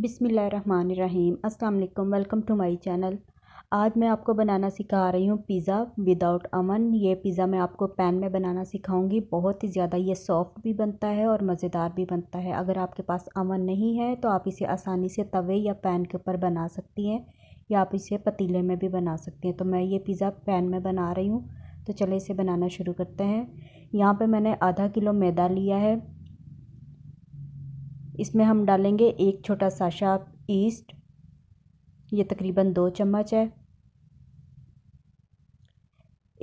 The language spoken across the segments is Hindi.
बिसमीम् अल्लाम वेलकम टू माई चैनल आज मैं आपको बनाना सिखा रही हूँ पिज़्ज़ा विदाउट अमन ये पिज़्ज़ा मैं आपको पैन में बनाना सिखाऊंगी बहुत ही ज़्यादा ये सॉफ्ट भी बनता है और मज़ेदार भी बनता है अगर आपके पास अमन नहीं है तो आप इसे आसानी से तवे या पैन के ऊपर बना सकती हैं या आप इसे पतीले में भी बना सकती हैं तो मैं ये पिज़्ज़ा पैन में बना रही हूँ तो चले इसे बनाना शुरू करते हैं यहाँ पर मैंने आधा किलो मैदा लिया है इसमें हम डालेंगे एक छोटा शाप ईस्ट ये तकरीबन दो चम्मच है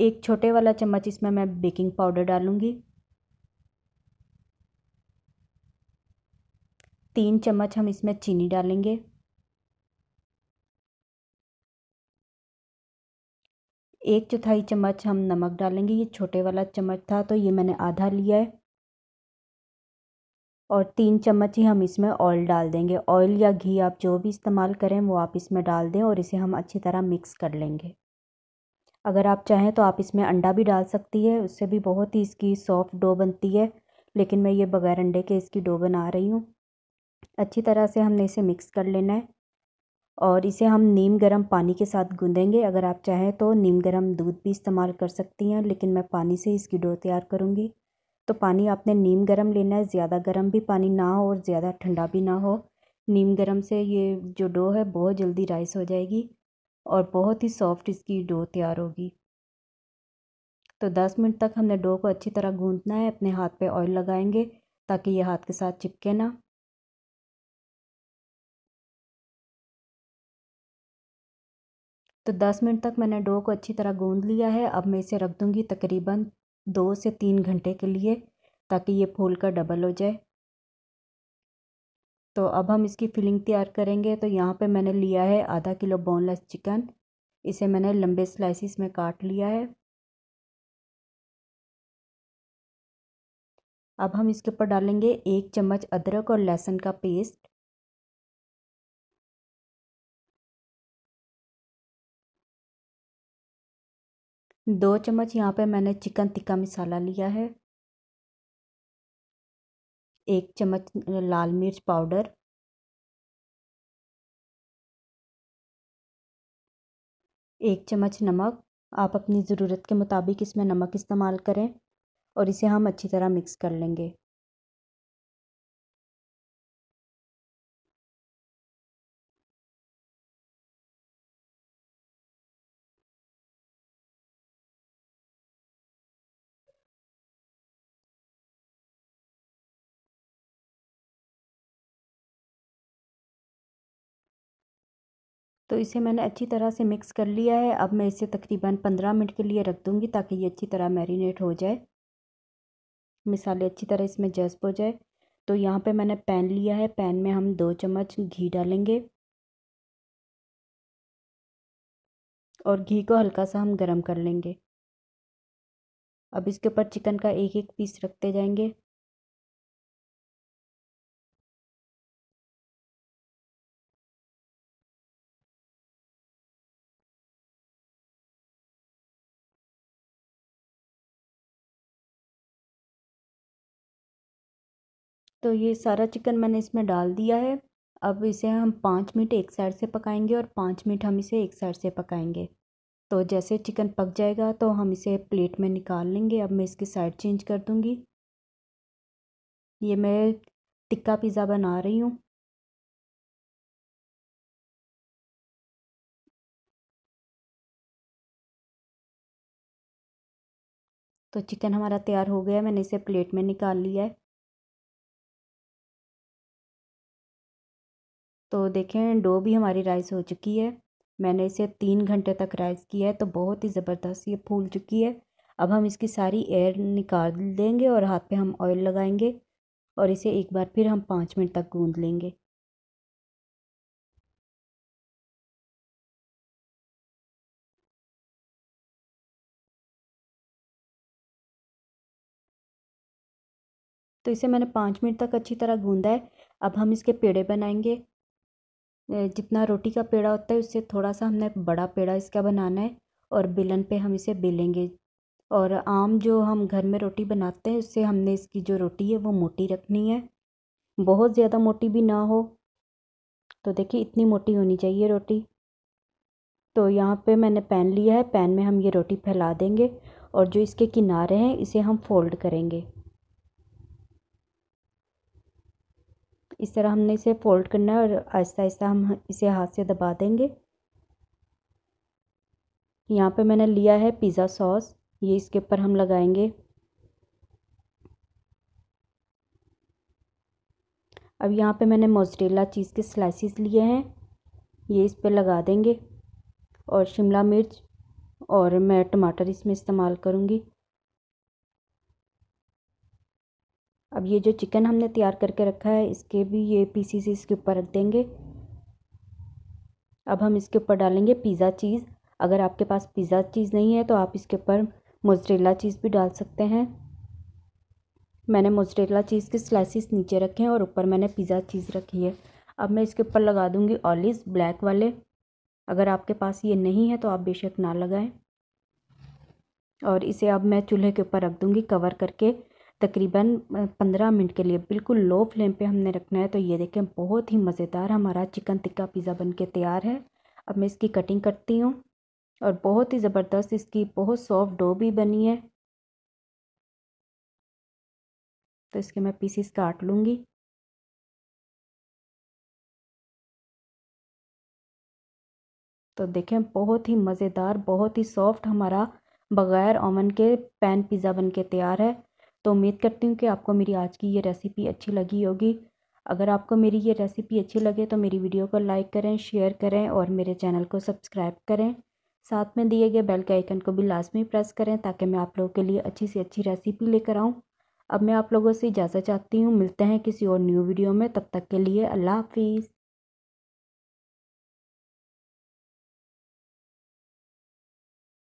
एक छोटे वाला चम्मच इसमें मैं बेकिंग पाउडर डालूँगी तीन चम्मच हम इसमें चीनी डालेंगे एक चौथाई चम्मच हम नमक डालेंगे ये छोटे वाला चम्मच था तो ये मैंने आधा लिया है और तीन चम्मच ही हम इसमें ऑयल डाल देंगे ऑयल या घी आप जो भी इस्तेमाल करें वो आप इसमें डाल दें और इसे हम अच्छी तरह मिक्स कर लेंगे अगर आप चाहें तो आप इसमें अंडा भी डाल सकती है उससे भी बहुत ही इसकी सॉफ्ट डो बनती है लेकिन मैं ये बगैर अंडे के इसकी डो बना रही हूँ अच्छी तरह से हमने इसे मिक्स कर लेना है और इसे हम नीम गर्म पानी के साथ गूँधेंगे अगर आप चाहें तो नीम गर्म दूध भी इस्तेमाल कर सकती हैं लेकिन मैं पानी से इसकी डो तैयार करूँगी तो पानी आपने नीम गर्म लेना है ज़्यादा गर्म भी पानी ना हो और ज़्यादा ठंडा भी ना हो नीम गर्म से ये जो डो है बहुत जल्दी राइस हो जाएगी और बहुत ही सॉफ्ट इसकी डो तैयार होगी तो 10 मिनट तक हमने डो को अच्छी तरह गूंदना है अपने हाथ पे ऑयल लगाएंगे ताकि ये हाथ के साथ चिपके ना तो 10 मिनट तक मैंने डो को अच्छी तरह गूंद लिया है अब मैं इसे रख दूँगी तकरीबन दो से तीन घंटे के लिए ताकि ये फूल का डबल हो जाए तो अब हम इसकी फिलिंग तैयार करेंगे तो यहाँ पे मैंने लिया है आधा किलो बोनलेस चिकन इसे मैंने लंबे स्लाइसिस में काट लिया है अब हम इसके ऊपर डालेंगे एक चम्मच अदरक और लहसुन का पेस्ट दो चम्मच यहाँ पे मैंने चिकन टिक्का मसाला लिया है एक चम्मच लाल मिर्च पाउडर एक चम्मच नमक आप अपनी ज़रूरत के मुताबिक इसमें नमक इस्तेमाल करें और इसे हम अच्छी तरह मिक्स कर लेंगे तो इसे मैंने अच्छी तरह से मिक्स कर लिया है अब मैं इसे तकरीबन पंद्रह मिनट के लिए रख दूँगी ताकि ये अच्छी तरह मैरिनेट हो जाए मिसाले अच्छी तरह इसमें जज्ब हो जाए तो यहाँ पे मैंने पैन लिया है पैन में हम दो चम्मच घी डालेंगे और घी को हल्का सा हम गरम कर लेंगे अब इसके ऊपर चिकन का एक एक पीस रखते जाएंगे तो ये सारा चिकन मैंने इसमें डाल दिया है अब इसे हम पाँच मिनट एक साइड से पकाएंगे और पाँच मिनट हम इसे एक साइड से पकाएंगे तो जैसे चिकन पक जाएगा तो हम इसे प्लेट में निकाल लेंगे अब मैं इसकी साइड चेंज कर दूँगी ये मैं टिक्का पिज़्ज़ा बना रही हूँ तो चिकन हमारा तैयार हो गया मैंने इसे प्लेट में निकाल लिया है तो देखें डो भी हमारी राइस हो चुकी है मैंने इसे तीन घंटे तक राइस किया है तो बहुत ही ज़बरदस्त ये फूल चुकी है अब हम इसकी सारी एयर निकाल देंगे और हाथ पे हम ऑयल लगाएंगे और इसे एक बार फिर हम पाँच मिनट तक गूंद लेंगे तो इसे मैंने पाँच मिनट तक अच्छी तरह गूंदा है अब हम इसके पेड़े बनाएंगे जितना रोटी का पेड़ा होता है उससे थोड़ा सा हमने बड़ा पेड़ा इसका बनाना है और बेलन पे हम इसे बेलेंगे और आम जो हम घर में रोटी बनाते हैं उससे हमने इसकी जो रोटी है वो मोटी रखनी है बहुत ज़्यादा मोटी भी ना हो तो देखिए इतनी मोटी होनी चाहिए रोटी तो यहाँ पे मैंने पैन लिया है पैन में हम ये रोटी फैला देंगे और जो इसके किनारे हैं इसे हम फोल्ड करेंगे इस तरह हमने इसे फोल्ड करना है और आहिस्ता आहिस्ता हम इसे हाथ से दबा देंगे यहाँ पे मैंने लिया है पिज़्ज़ा सॉस ये इसके ऊपर हम लगाएंगे अब यहाँ पे मैंने मोजरेला चीज़ के स्लाइसिस लिए हैं ये इस पर लगा देंगे और शिमला मिर्च और मैं टमाटर इसमें इस्तेमाल करूँगी अब ये जो चिकन हमने तैयार करके रखा है इसके भी ये पीसीस इसके ऊपर रख देंगे अब हम इसके ऊपर डालेंगे पिज़्ज़ा चीज़ अगर आपके पास पिज़्ज़ा चीज़ नहीं है तो आप इसके ऊपर मोजरेला चीज़ भी डाल सकते हैं मैंने मोजरेला चीज़ के स्लाइसिस नीचे रखे हैं और ऊपर मैंने पिज़्ज़ा चीज़ रखी है अब मैं इसके ऊपर लगा दूँगी ऑलिव ब्लैक वाले अगर आपके पास ये नहीं है तो आप बेशक ना लगाएं और इसे अब मैं चूल्हे के ऊपर रख दूँगी कवर करके तकरीबन पंद्रह मिनट के लिए बिल्कुल लो फ्लेम पे हमने रखना है तो ये देखें बहुत ही मज़ेदार हमारा चिकन टिक्का पिज़्ज़ा बन के तैयार है अब मैं इसकी कटिंग करती हूँ और बहुत ही ज़बरदस्त इसकी बहुत सॉफ्ट डो भी बनी है तो इसके मैं पीसीस काट लूँगी तो देखें बहुत ही मज़ेदार बहुत ही सॉफ्ट हमारा बग़ैर ओवन के पैन पिज़्ज़ा बन के तैयार है तो उम्मीद करती हूँ कि आपको मेरी आज की ये रेसिपी अच्छी लगी होगी अगर आपको मेरी ये रेसिपी अच्छी लगे तो मेरी वीडियो को लाइक करें शेयर करें और मेरे चैनल को सब्सक्राइब करें साथ में दिए गए बेल के आइकन को भी लाजमी प्रेस करें ताकि मैं आप लोगों के लिए अच्छी से अच्छी रेसिपी लेकर आऊँ अब मैं आप लोगों से इजाज़त चाहती हूँ मिलते हैं किसी और न्यू वीडियो में तब तक के लिए अल्लाह हाफिज़